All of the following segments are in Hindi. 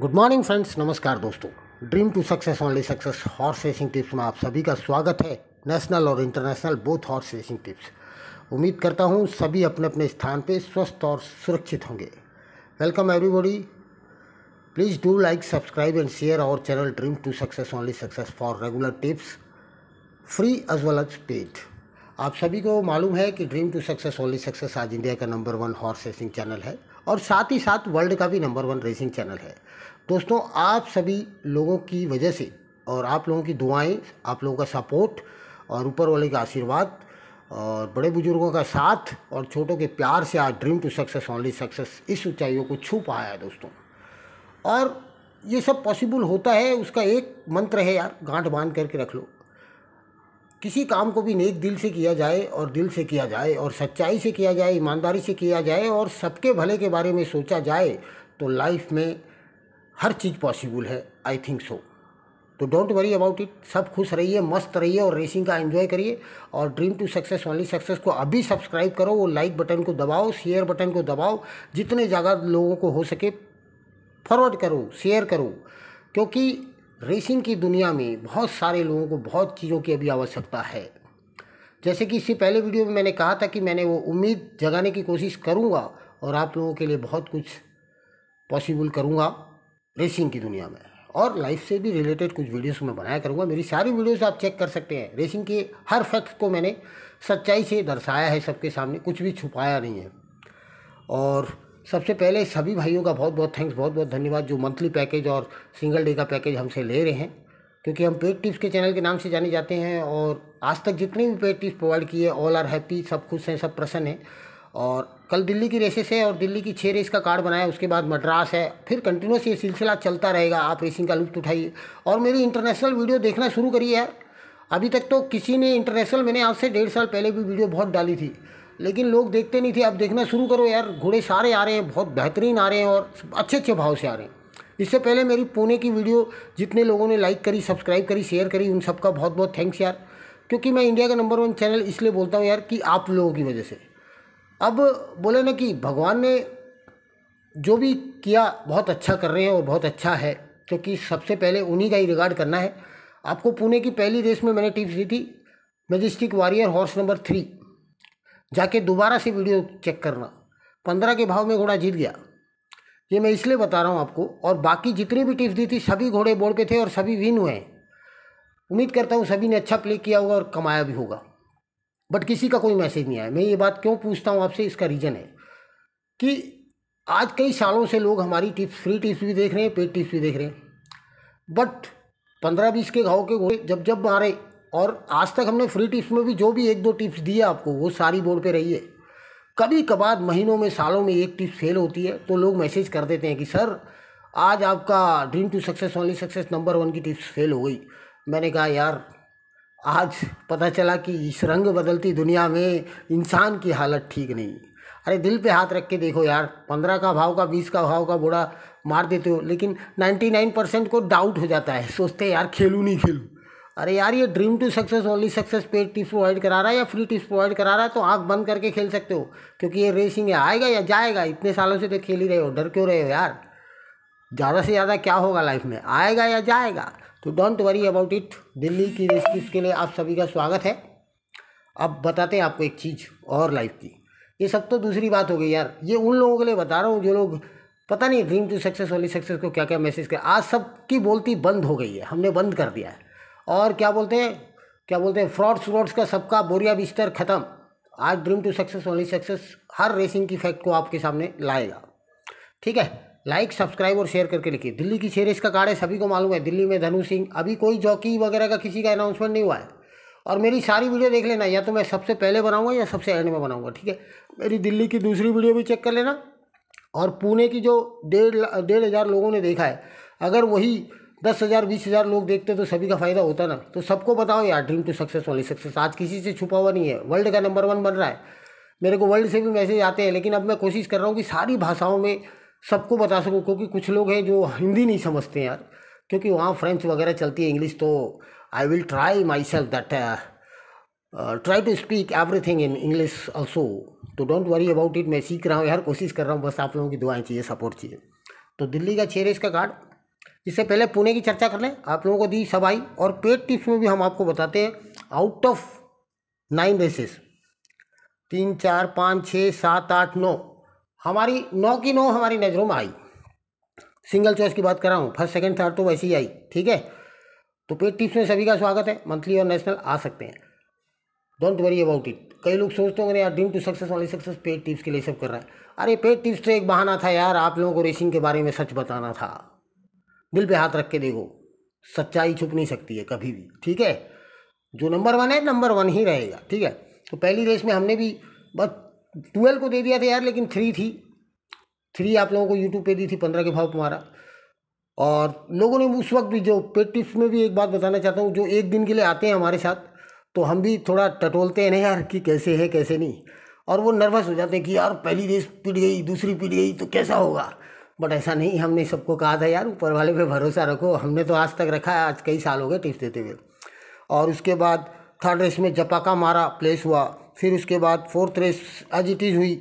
गुड मॉर्निंग फ्रेंड्स नमस्कार दोस्तों dream to success only success horse racing tips में आप सभी का स्वागत है नेशनल और international both horse racing tips उम्मीद करता हूँ सभी अपने अपने स्थान पे स्वस्थ और सुरक्षित होंगे welcome everybody please do like subscribe and share our channel dream to success only success for regular tips free as well as paid आप सभी को मालूम है कि dream to success only success आज इंडिया का number one horse racing channel है और साथ ही साथ वर्ल्ड का भी नंबर वन रेसिंग चैनल है दोस्तों आप सभी लोगों की वजह से और आप लोगों की दुआएं आप लोगों का सपोर्ट और ऊपर वाले का आशीर्वाद और बड़े बुजुर्गों का साथ और छोटों के प्यार से आज dream to success only success इस ऊँचाइयों को छू पाया है दोस्तों और ये सब पॉसिबल होता है उसका एक मंत्र है यार गांठ बांध करके रख लो किसी काम को भी नेक दिल से किया जाए और दिल से किया जाए और सच्चाई से किया जाए ईमानदारी से किया जाए और सबके भले के बारे में सोचा जाए तो लाइफ में हर चीज़ पॉसिबल है आई थिंक सो तो डोंट वरी अबाउट इट सब खुश रहिए मस्त रहिए और रेसिंग का एंजॉय करिए और dream to success only success को अभी सब्सक्राइब करो वो लाइक बटन को दबाओ शेयर बटन को दबाओ जितने ज़्यादा लोगों को हो सके फॉरवर्ड करो शेयर करो क्योंकि रेसिंग की दुनिया में बहुत सारे लोगों को बहुत चीज़ों की अभी आवश्यकता है जैसे कि इससे पहले वीडियो में मैंने कहा था कि मैंने वो उम्मीद जगाने की कोशिश करूँगा और आप लोगों के लिए बहुत कुछ पॉसिबल करूँगा रेसिंग की दुनिया में और लाइफ से भी रिलेटेड कुछ वीडियोस मैं बनाया करूँगा मेरी सारी वीडियोस आप चेक कर सकते हैं रेसिंग के हर फैक्ट को मैंने सच्चाई से दर्शाया है सबके सामने कुछ भी छुपाया नहीं है और सबसे पहले सभी भाइयों का बहुत बहुत थैंक्स बहुत बहुत धन्यवाद जो मंथली पैकेज और सिंगल डे का पैकेज हमसे ले रहे हैं क्योंकि हम पेड टिप्स के चैनल के नाम से जाने जाते हैं और आज तक जितने भी पेड टिप्स प्रोवाइड किए ऑल आर हैप्पी सब खुश हैं सब प्रसन्न हैं और कल दिल्ली की रेसेस है और दिल्ली की छः रेस का कार्ड बनाया उसके बाद मद्रास है फिर कंटिन्यूस ये सिलसिला चलता रहेगा आप रेसिंग का लुत्फ उठाइए और मेरी इंटरनेशनल वीडियो देखना शुरू करिए यार अभी तक तो किसी ने इंटरनेशनल मैंने आज से डेढ़ साल पहले भी वीडियो बहुत डाली थी लेकिन लोग देखते नहीं थे अब देखना शुरू करो यार घोड़े सारे आ रहे हैं बहुत बेहतरीन आ रहे हैं और अच्छे अच्छे भाव से आ रहे हैं इससे पहले मेरी पुणे की वीडियो जितने लोगों ने लाइक करी सब्सक्राइब करी शेयर करी उन सबका बहुत बहुत थैंक्स यार क्योंकि मैं इंडिया का नंबर वन चैनल इसलिए बोलता हूँ यार कि आप लोगों की वजह से अब बोले ना कि भगवान ने जो भी किया बहुत अच्छा कर रहे हैं और बहुत अच्छा है क्योंकि सबसे पहले उन्हीं का ही रिगार्ड करना है आपको पुणे की पहली रेस में मैंने टिप्स दी थी Majestic Warrior horse number three जाके दोबारा से वीडियो चेक करना पंद्रह के भाव में घोड़ा जीत गया ये मैं इसलिए बता रहा हूँ आपको और बाकी जितनी भी टिप्स दी थी सभी घोड़े बोर्ड पे थे और सभी विन हुए हैं उम्मीद करता हूँ सभी ने अच्छा प्ले किया होगा और कमाया भी होगा बट किसी का कोई मैसेज नहीं आया मैं ये बात क्यों पूछता हूँ आपसे इसका रीज़न है कि आज कई सालों से लोग हमारी टिप्स फ्री टिप्स भी देख रहे हैं पेड टिप्स भी देख रहे हैं बट पंद्रह बीस के घाव के घोड़े जब जब मारे और आज तक हमने फ्री टिप्स में भी जो भी एक दो टिप्स दिए आपको वो सारी बोर्ड पे रही है कभी कभार महीनों में सालों में एक टिप्स फेल होती है तो लोग मैसेज कर देते हैं कि सर आज आपका dream to success only success number one की टिप्स फेल हो गई मैंने कहा यार आज पता चला कि इस रंग बदलती दुनिया में इंसान की हालत ठीक नहीं अरे दिल पे हाथ रख के देखो यार पंद्रह का भाव का बीस का भाव का बोड़ा मार देते हो लेकिन नाइन्टी नाइन परसेंट को डाउट हो जाता है सोचते यार खेलूँ नहीं खेलूँ अरे यार ये dream to success only success paid tips provide करा रहा है या फ्री टिप्स प्रोवाइड करा रहा है तो आँख बंद करके खेल सकते हो क्योंकि ये रेसिंग है आएगा या जाएगा इतने सालों से तो खेल ही रहे हो डर क्यों रहे हो यार ज़्यादा से ज़्यादा क्या होगा लाइफ में आएगा या जाएगा तो don't worry about it Delhi की रेस टिप्स के लिए आप सभी का स्वागत है अब बताते हैं आपको एक चीज़ और लाइफ की ये सब तो दूसरी बात हो गई यार ये उन लोगों के लिए बता रहा हूँ जो लोग पता नहीं dream to success only success को क्या क्या मैसेज कर आज सबकी बोलती बंद हो गई है हमने बंद कर दिया है और क्या बोलते हैं क्या बोलते हैं फ्रॉड्स व्रॉड्स का सबका बोरिया बिस्तर ख़त्म आज dream to success only success हर रेसिंग की फैक्ट को आपके सामने लाएगा ठीक है लाइक सब्सक्राइब और शेयर करके लिखिए दिल्ली की सीरीज का कार्ड है सभी को मालूम है दिल्ली में धनु सिंह अभी कोई जॉकी वगैरह का किसी का अनाउंसमेंट नहीं हुआ है और मेरी सारी वीडियो देख लेना या तो मैं सबसे पहले बनाऊंगा या सबसे एंड में बनाऊंगा ठीक है मेरी दिल्ली की दूसरी वीडियो भी चेक कर लेना और पुणे की जो डेढ़ डेढ़ हज़ार लोगों ने देखा है अगर वही दस हज़ार बीस हज़ार लोग देखते तो सभी का फ़ायदा होता ना तो सबको बताओ यार ड्रीम टू सक्सेस वाली सक्सेस आज किसी से छुपा हुआ नहीं है वर्ल्ड का नंबर वन बन रहा है मेरे को वर्ल्ड से भी मैसेज आते हैं लेकिन अब मैं कोशिश कर रहा हूँ कि सारी भाषाओं में सबको बता सकूँ क्योंकि कुछ लोग हैं जो हिंदी नहीं समझते यार क्योंकि वहाँ फ्रेंच वगैरह चलती है इंग्लिश तो I will try myself that try to speak everything in English also तो डोंट वरी अबाउट इट मैं सीख रहा हूँ यार कोशिश कर रहा हूँ बस आप लोगों की दुआएं चाहिए सपोर्ट चाहिए तो दिल्ली का चेहरे इसका का कार्ड इससे पहले पुणे की चर्चा कर लें आप लोगों को दी सब आई और पेड टिप्स में भी हम आपको बताते हैं आउट ऑफ नाइन रेसेस तीन चार पाँच छः सात आठ नौ हमारी नौ की नौ हमारी नज़रों में आई सिंगल चॉइस की बात कर रहा हूँ फर्स्ट सेकंड थर्ड तो वैसे ही आई ठीक है तो पेड टिप्स में सभी का स्वागत है मंथली और नेशनल आ सकते हैं डोंट वरी अबाउट इट कई लोग सोचते होंगे यार ड्रीम टू सक्सेस वाली सक्सेस पेड टिप्स के लिए सब कर रहा है अरे पेड टिप्स तो एक बहाना था यार आप लोगों को रेसिंग के बारे में सच बताना था दिल पे हाथ रख के देखो सच्चाई छुप नहीं सकती है कभी भी ठीक है जो नंबर वन है नंबर वन ही रहेगा ठीक है तो पहली रेस में हमने भी बस ट्वेल्व को दे दिया था यार लेकिन थ्री थी थ्री आप लोगों को यूट्यूब पे दी थी पंद्रह के भाव तुम्हारा और लोगों ने उस वक्त भी जो पेट टिप्स में भी एक बात बताना चाहता हूँ जो एक दिन के लिए आते हैं हमारे साथ तो हम भी थोड़ा टटोलते हैं ना यार कि कैसे है कैसे नहीं और वो नर्वस हो जाते हैं कि यार पहली रेस पिट गई दूसरी पिट गई तो कैसा होगा बट ऐसा नहीं हमने सबको कहा था यार ऊपर वाले पे भरोसा रखो हमने तो आज तक रखा है आज कई साल हो गए टिप्स देते हुए और उसके बाद थर्ड रेस में जपाका मारा प्लेस हुआ फिर उसके बाद fourth race as it is हुई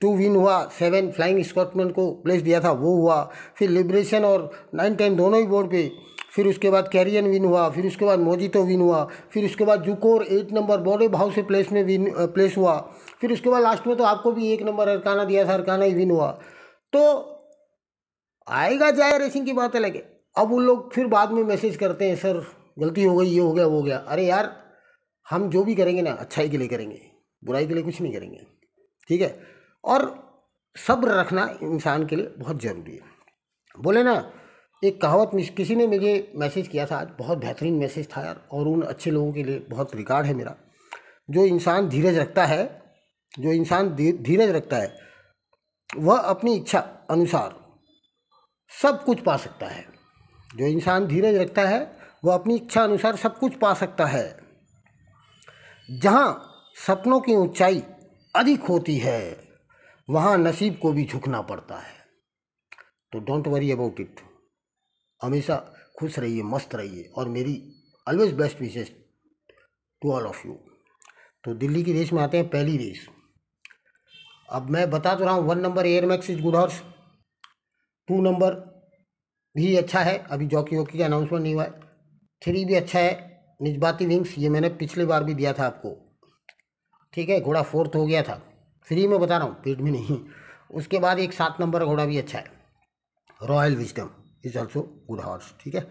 टू विन हुआ सेवन फ्लाइंग स्कॉटमैन को प्लेस दिया था वो हुआ फिर लिब्रेशन और नाइन टेन दोनों ही बोर्ड पे फिर उसके बाद कैरियन विन हुआ फिर उसके बाद मोजितो विन हुआ फिर उसके बाद जुकोर एट नंबर बॉडे भाव से प्लेस में विन प्लेस हुआ फिर उसके बाद लास्ट में तो आपको भी एक नंबर अरकाना दिया था अरकाना ही विन हुआ तो आएगा जाए रेसिंग की बात अलग है अब उन लोग फिर बाद में मैसेज करते हैं सर गलती हो गई ये हो गया वो हो गया अरे यार हम जो भी करेंगे ना अच्छाई के लिए करेंगे बुराई के लिए कुछ नहीं करेंगे ठीक है और सब्र रखना इंसान के लिए बहुत ज़रूरी है बोले ना एक कहावत किसी ने मुझे मैसेज किया था आज बहुत बेहतरीन मैसेज था यार और उन अच्छे लोगों के लिए बहुत रिकॉर्ड है मेरा जो इंसान धीरज रखता है जो इंसान धीरज रखता है वह अपनी इच्छा अनुसार सब कुछ पा सकता है जो इंसान धीरज रखता है वह अपनी इच्छा अनुसार सब कुछ पा सकता है जहाँ सपनों की ऊंचाई अधिक होती है वहाँ नसीब को भी झुकना पड़ता है तो डोंट वरी अबाउट इट हमेशा खुश रहिए मस्त रहिए और मेरी always best wishes to all of you तो दिल्ली की रेस में आते हैं पहली रेस अब मैं बता तो रहा हूँ one number Air Max is good horse two number भी अच्छा है अभी जॉकी वॉकी का अनाउंसमेंट नहीं हुआ है थ्री भी अच्छा है निजबाती विंग्स ये मैंने पिछली बार भी दिया था आपको ठीक है घोड़ा फोर्थ हो गया था फ्री में बता रहा हूँ पेड में नहीं उसके बाद एक सात नंबर घोड़ा भी अच्छा है Royal Wisdom is also good horse ठीक है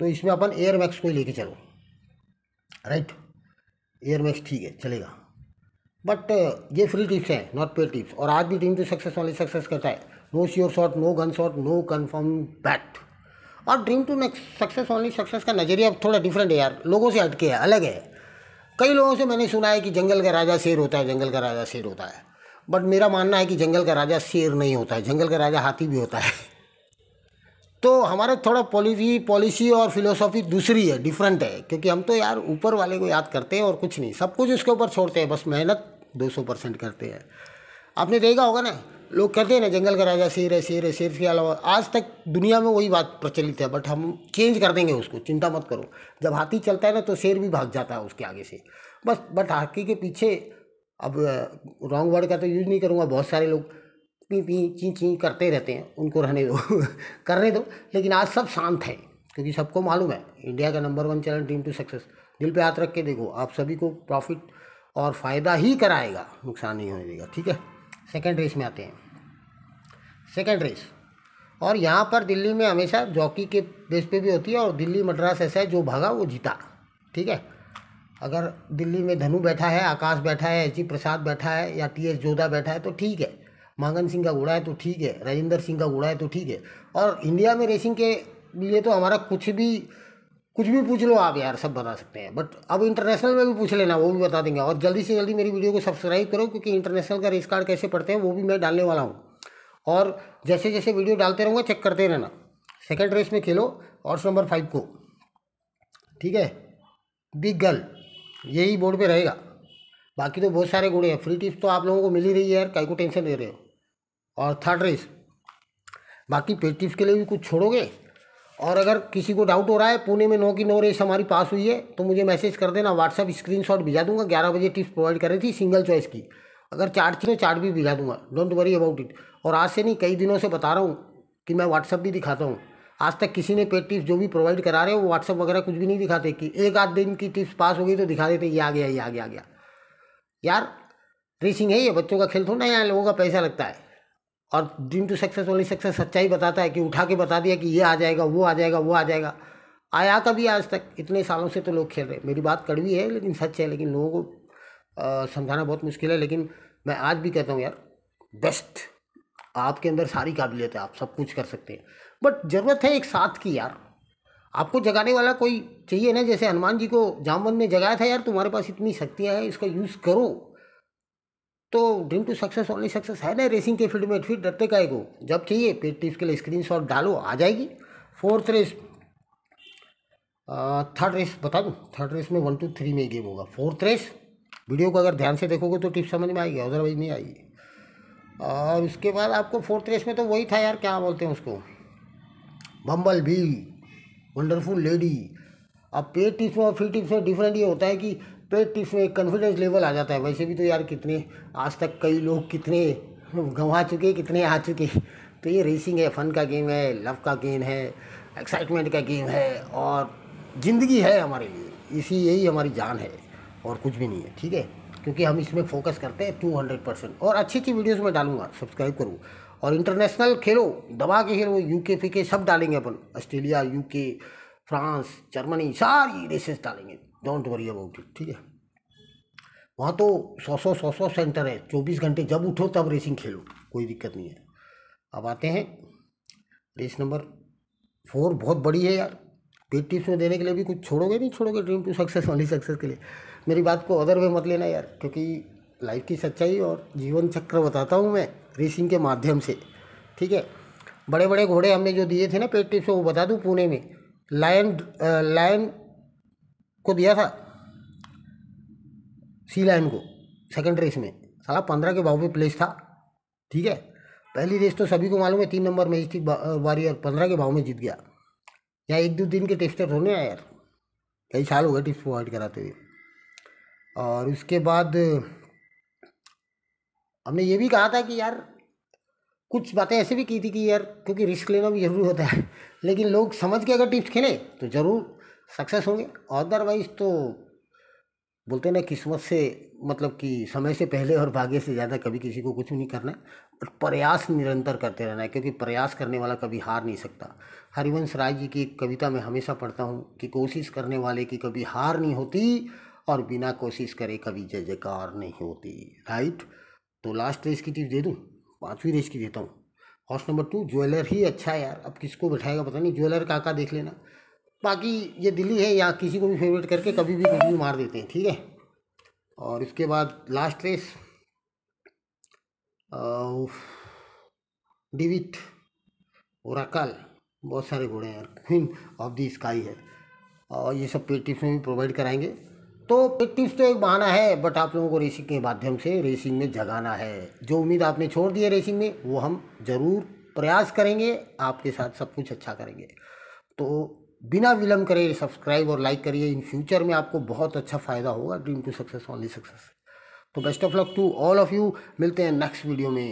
तो इसमें अपन एयर मैक्स को ही लेके चलो राइट एयर मैक्स ठीक है चलेगा बट ये फ्री टिप्स हैं नॉट पेड टिप्स और आज भी टीम तो सक्सेस वाले सक्सेस करता है no sure shot no gun shot no confirm bet और dream to make success only success का नज़रिया थोड़ा डिफरेंट है यार लोगों से हटके है अलग है कई लोगों से मैंने सुना है कि जंगल का राजा शेर होता है जंगल का राजा शेर होता है बट मेरा मानना है कि जंगल का राजा शेर नहीं होता है जंगल का राजा हाथी भी होता है तो हमारा थोड़ा पॉलिसी पॉलिसी और फिलोसॉफी दूसरी है डिफरेंट है क्योंकि हम तो यार ऊपर वाले को याद करते हैं और कुछ नहीं सब कुछ उसके ऊपर छोड़ते हैं बस मेहनत दो परसेंट करते हैं आपने देखा होगा ना लोग कहते हैं ना जंगल का राजा शेर है शेर है शेर से अलावा आज तक दुनिया में वही बात प्रचलित है बट हम चेंज कर देंगे उसको चिंता मत करो जब हाथी चलता है ना तो शेर भी भाग जाता है उसके आगे से बस बट हाथी के पीछे अब रॉन्ग वर्ड का तो यूज़ नहीं करूँगा बहुत सारे लोग पी पी ची ची करते रहते हैं उनको रहने दो करने दो लेकिन आज सब शांत है क्योंकि सबको मालूम है इंडिया का number one channel team to success दिल पे हाथ रख के देखो आप सभी को प्रॉफिट और फ़ायदा ही कराएगा नुकसान नहीं होने देगा ठीक है सेकेंड रेस में आते हैं सेकेंड रेस और यहाँ पर दिल्ली में हमेशा जॉकी के बेस पे भी होती है और दिल्ली मद्रास ऐसा है जो भागा वो जीता ठीक है अगर दिल्ली में धनु बैठा है आकाश बैठा है एच प्रसाद बैठा है या टी एस जोधा बैठा है तो ठीक है मांगन सिंह का घोड़ा है तो ठीक है राजेंद्र सिंह का घोड़ा है तो ठीक है और इंडिया में रेसिंग के लिए तो हमारा कुछ भी कुछ भी पूछ लो आप यार सब बता सकते हैं बट अब इंटरनेशनल में भी पूछ लेना वो भी बता देंगे और जल्दी से जल्दी मेरी वीडियो को सब्सक्राइब करो क्योंकि इंटरनेशनल का रेस कार्ड कैसे पढ़ते हैं वो भी मैं डालने वाला हूँ और जैसे जैसे वीडियो डालते रहूँगा चेक करते रहना सेकेंड रेस में खेलो ऑर्स नंबर फाइव को ठीक है बिग गर्ल यही बोर्ड पे रहेगा बाकी तो बहुत सारे घोड़े हैं फ्री टिप्स तो आप लोगों को मिल ही रही है यार कहीं को टेंशन ले रहे हो और थर्ड रेस बाकी पेड टिप्स के लिए भी कुछ छोड़ोगे और अगर किसी को डाउट हो रहा है पुणे में नौ की नौ रेस हमारी पास हुई है तो मुझे मैसेज कर देना व्हाट्सअप स्क्रीन भेजा दूंगा ग्यारह बजे टिप्स प्रोवाइड कर रही थी सिंगल चॉइस की अगर चार्ट थी तो चार्ट भी भिजा दूंगा डोंट वरी अबाउट इट और आज से नहीं कई दिनों से बता रहा हूँ कि मैं व्हाट्सअप भी दिखाता हूँ आज तक किसी ने पेड टिप्स जो भी प्रोवाइड करा रहे हो वो व्हाट्सअप वगैरह कुछ भी नहीं दिखाते कि एक आध दिन की टिप्स पास हो गई तो दिखा देते ये आ गया ये आ गया आ गया यार रेसिंग है ये बच्चों का खेल थोड़ा ना यहाँ लोगों का पैसा लगता है और ड्रीम टू सक्सेस वाली सक्सेस सच्चाई बताता है कि उठा के बता दिया कि ये आ जाएगा वो आ जाएगा वो आ जाएगा आया कभी आज तक इतने सालों से तो लोग खेल रहे मेरी बात कड़वी है लेकिन सच है लेकिन लोगों को समझाना बहुत मुश्किल है लेकिन मैं आज भी कहता हूँ यार बेस्ट आपके अंदर सारी काबिलियत है आप सब कुछ कर सकते हैं बट ज़रूरत है एक साथ की यार आपको जगाने वाला कोई चाहिए ना जैसे हनुमान जी को जामवन में जगाया था यार तुम्हारे पास इतनी शक्तियाँ हैं इसका यूज़ करो तो dream to success only success है ना रेसिंग के फील्ड में फिर डरते का हो जब चाहिए फिर टिप्स के लिए स्क्रीन शॉट डालो आ जाएगी फोर्थ रेस थर्ड रेस बता दूँ थर्ड रेस में वन टू थ्री में गेम होगा फोर्थ रेस वीडियो को अगर ध्यान से देखोगे तो टिप्स समझ में आएगी अदरवाइज नहीं आएगी और उसके बाद आपको फोर्थ रेस में तो वही था यार क्या बोलते हैं उसको बम्बल बी वंडरफुल लेडी अब पेड टिप्स में और फ्री टिप्स में डिफरेंट ये होता है कि पेड टिप्स में एक कॉन्फिडेंस लेवल आ जाता है वैसे भी तो यार कितने आज तक कई लोग कितने गंवा चुके कितने आ चुके तो ये रेसिंग है फन का गेम है लव का गेम है एक्साइटमेंट का गेम है और ज़िंदगी है हमारे लिए इसी यही हमारी जान है और कुछ भी नहीं है ठीक है क्योंकि हम इसमें फोकस करते हैं टू हंड्रेड परसेंट और अच्छी अच्छी वीडियोज़ में डालूंगा सब्सक्राइब करूँ और इंटरनेशनल खेलो दबा के खेलो यूके फीके सब डालेंगे अपन ऑस्ट्रेलिया यूके फ्रांस जर्मनी सारी रेसेस डालेंगे डोंट वरी अबाउट इट ठीक है वहाँ तो सौ सौ सौ सौ सेंटर है चौबीस घंटे जब उठो तब रेसिंग खेलो कोई दिक्कत नहीं है अब आते हैं रेस नंबर फोर बहुत बड़ी है यार पेट टिप्स में देने के लिए भी कुछ छोड़ोगे नहीं छोड़ोगे ड्रीम टू सक्सेस वाली सक्सेस के लिए मेरी बात को अदर वे मत लेना यार क्योंकि लाइफ की सच्चाई और जीवन चक्र बताता हूँ मैं रेसिंग के माध्यम से ठीक है बड़े बड़े घोड़े हमने जो दिए थे ना पेट टिप्स वो बता दूँ पुणे में लायन लायन को दिया था सी लायन को सेकेंड रेस में साला पंद्रह के भाव पे प्लेस था ठीक है पहली रेस तो सभी को मालूम है तीन नंबर में थी वारियर पंद्रह के भाव में जीत गया या एक दो दिन के टेस्टर होने आया यार कई साल हो गए टिप्स प्रोवाइड कराते हुए और उसके बाद हमने ये भी कहा था कि यार कुछ बातें ऐसे भी की थी कि यार क्योंकि रिस्क लेना भी ज़रूरी होता है लेकिन लोग समझ के अगर टिप्स खेलें तो ज़रूर सक्सेस होंगे अदरवाइज तो बोलते ना किस्मत से मतलब कि समय से पहले और भाग्य से ज़्यादा कभी किसी को कुछ नहीं करना है प्रयास निरंतर करते रहना है क्योंकि प्रयास करने वाला कभी हार नहीं सकता हरिवंश राय जी की एक कविता मैं हमेशा पढ़ता हूँ कि कोशिश करने वाले की कभी हार नहीं होती और बिना कोशिश करे कभी जय जयकार नहीं होती राइट तो लास्ट रेस की टिप दे दूँ पाँचवीं रेस की देता हूँ हॉर्स नंबर टू ज्वेलर ही अच्छा है यार अब किसको बैठाएगा पता नहीं ज्वेलर काका देख लेना बाकी ये दिल्ली है यहाँ किसी को भी फेवरेट करके कभी भी कुछ भी मार देते हैं ठीक है और इसके बाद लास्ट रेस डिविट अकाल बहुत सारे घोड़े हैं क्वीन ऑफ दी स्काई है और ये सब पे टिप्स में भी प्रोवाइड कराएंगे तो टिप्स तो एक बहाना है बट आप लोगों को रेसिंग के माध्यम से रेसिंग में जगाना है जो उम्मीद आपने छोड़ दी है रेसिंग में वो हम ज़रूर प्रयास करेंगे आपके साथ सब कुछ अच्छा करेंगे तो बिना विलम्ब करे सब्सक्राइब और लाइक करिए इन फ्यूचर में आपको बहुत अच्छा फ़ायदा होगा dream to success only success तो best of luck to all of you मिलते हैं नेक्स्ट वीडियो में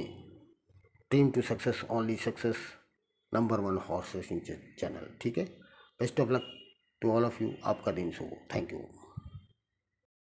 dream to success only success number one horse racing channel ठीक है best of luck to all of you आपका दिन शुभ थैंक यू